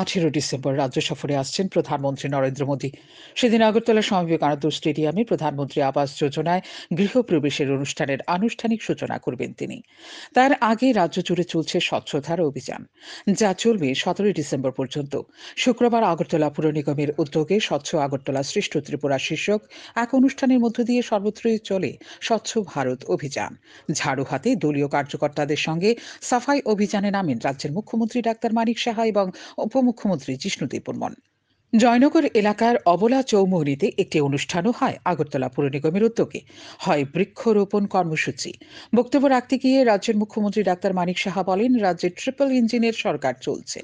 আঠেরো ডিসেম্বর রাজ্য সফরে আসছেন প্রধানমন্ত্রী নরেন্দ্র মোদী সেদিন আগরতলা স্বামী বিবেকানন্দ স্টেডিয়ামে প্রধানমন্ত্রী আবাস যোজনায় গৃহপ্রবেশের অনুষ্ঠানের আনুষ্ঠানিক সূচনা করবেন তিনি তার আগে রাজ্য জুড়ে চলছে স্বচ্ছতার অভিযান যা চলবে সতেরোই ডিসেম্বর পর্যন্ত শুক্রবার আগরতলা পুর নিগমের উদ্যোগে স্বচ্ছ আগরতলা শ্রেষ্ঠ ত্রিপুরা শীর্ষক এক অনুষ্ঠানের মধ্য দিয়ে সর্বত্রই চলে স্বচ্ছ ভারত অভিযান ঝাড়ু হাতে দলীয় কার্যকর্তাদের সঙ্গে সাফাই অভিযানে নামেন রাজ্যের মুখ্যমন্ত্রী ডাক্তার মানিক সাহা এবং উপ উপমুখ্যমন্ত্রী জিষ্ণু দেববর্মন জয়নগর এলাকার অবলা চৌমুহনীতে একটি অনুষ্ঠানও হয় আগরতলা পুর নিগমের উদ্যোগে হয় বৃক্ষরোপণ কর্মসূচি বক্তব্য রাখতে গিয়ে রাজ্যের মুখ্যমন্ত্রী ডাক্তার মানিক সাহা বলেন রাজ্যে ট্রিপল ইঞ্জিনের সরকার চলছে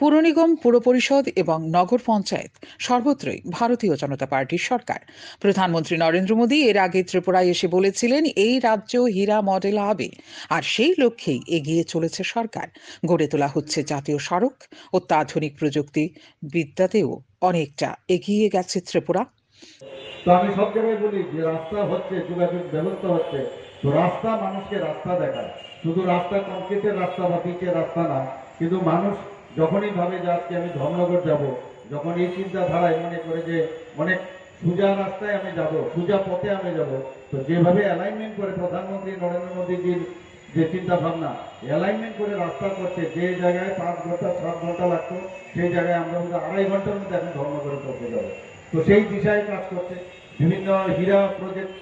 পুর নিগম পুর পরিষদ এবং নগর পঞ্চায়েত সর্বত্রই ভারতীয় জনতা পার্টির সরকার প্রধানমন্ত্রী নরেন্দ্র মোদী এর আগে ত্রিপুরায় এসে বলেছিলেন এই রাজ্য হীরা মডেল হবে আর সেই লক্ষ্যেই এগিয়ে চলেছে সরকার গড়ে তোলা হচ্ছে জাতীয় সড়ক অত্যাধুনিক প্রযুক্তি বিদ্যাতেও অনেকটা এগিয়ে গেছে ত্রিপুরা আমি সব জায়গায় বলি যে রাস্তা হচ্ছে যোগাযোগ ব্যবস্থা হচ্ছে তো রাস্তা মানুষকে রাস্তা দেখায় শুধু রাস্তা কংক্রিটের রাস্তা বা পিচের রাস্তা না কিন্তু মানুষ যখনই ভাবে যে আজকে আমি ধর্মনগর যাব। যখন এই চিন্তাধারায় মনে করে যে অনেক সোজা রাস্তায় আমি যাব সোজা পথে আমি যাব তো যেভাবে অ্যালাইনমেন্ট করে প্রধানমন্ত্রী নরেন্দ্র মোদীজির যে চিন্তা ভাবনা অ্যালাইনমেন্ট করে রাস্তা করছে যে জায়গায় পাঁচ ঘন্টা সাত ঘন্টা লাগতো সেই জায়গায় আমরা হয়তো আড়াই ঘন্টার মধ্যে এখন ধর্মনগরে পৌঁছে যাবো তো সেই দিশায় কাজ করছে বিভিন্ন হীরা প্রজেক্ট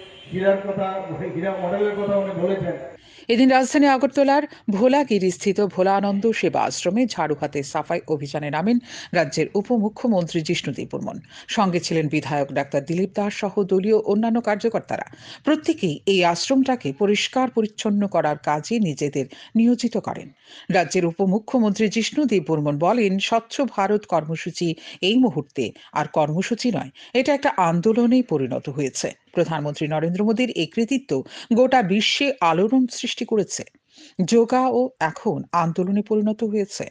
এদিন রাজধানী আগরতলার ভোলাগিরিস্থিত ভোলা আনন্দ সেবা আশ্রমে ঝাড়ু হাতে সাফাই অভিযানে নামেন রাজ্যের উপমুখ্যমন্ত্রী জিষ্ণু বর্মন সঙ্গে ছিলেন বিধায়ক ডাক্তার দিলীপ দাস সহ দলীয় অন্যান্য কার্যকর্তারা প্রত্যেকেই এই আশ্রমটাকে পরিষ্কার পরিচ্ছন্ন করার কাজে নিজেদের নিয়োজিত করেন রাজ্যের উপমুখ্যমন্ত্রী জিষ্ণু দেববর্মন বলেন স্বচ্ছ ভারত কর্মসূচি এই মুহূর্তে আর কর্মসূচি নয় এটা একটা আন্দোলনেই পরিণত হয়েছে প্রধানমন্ত্রী নরেন্দ্র নরেন্দ্র মোদীর এই কৃতিত্ব গোটা বিশ্বে আলোড়ন সৃষ্টি করেছে যোগা ও এখন আন্দোলনে পরিণত হয়েছে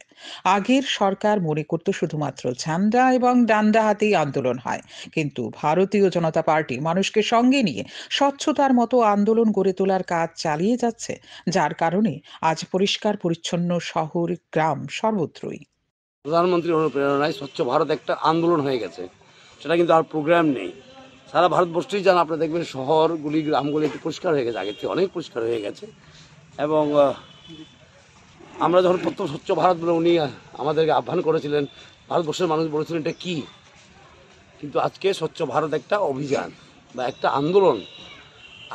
আগের সরকার মনে করতো শুধুমাত্র ঝান্ডা এবং ডান্ডা হাতেই আন্দোলন হয় কিন্তু ভারতীয় জনতা পার্টি মানুষকে সঙ্গে নিয়ে স্বচ্ছতার মতো আন্দোলন গড়ে তোলার কাজ চালিয়ে যাচ্ছে যার কারণে আজ পরিষ্কার পরিচ্ছন্ন শহর গ্রাম সর্বত্রই প্রধানমন্ত্রী অনুপ্রেরণায় স্বচ্ছ ভারত একটা আন্দোলন হয়ে গেছে সেটা কিন্তু আর প্রোগ্রাম নেই সারা ভারতবর্ষেই যান আপনারা দেখবেন শহরগুলি গ্রামগুলি একটু পরিষ্কার হয়ে গেছে আগের থেকে অনেক পরিষ্কার হয়ে গেছে এবং আমরা যখন প্রথম স্বচ্ছ ভারত বলে উনি আমাদেরকে আহ্বান করেছিলেন ভারতবর্ষের মানুষ বলেছিলেন এটা কী কিন্তু আজকে স্বচ্ছ ভারত একটা অভিযান বা একটা আন্দোলন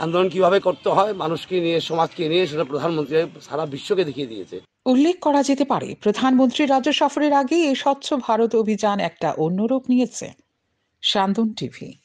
আন্দোলন কিভাবে করতে হয় মানুষকে নিয়ে সমাজকে নিয়ে সেটা প্রধানমন্ত্রী সারা বিশ্বকে দেখিয়ে দিয়েছে উল্লেখ করা যেতে পারে প্রধানমন্ত্রী রাজ্য সফরের আগে এই স্বচ্ছ ভারত অভিযান একটা অন্য রূপ নিয়েছে শান্তন টিভি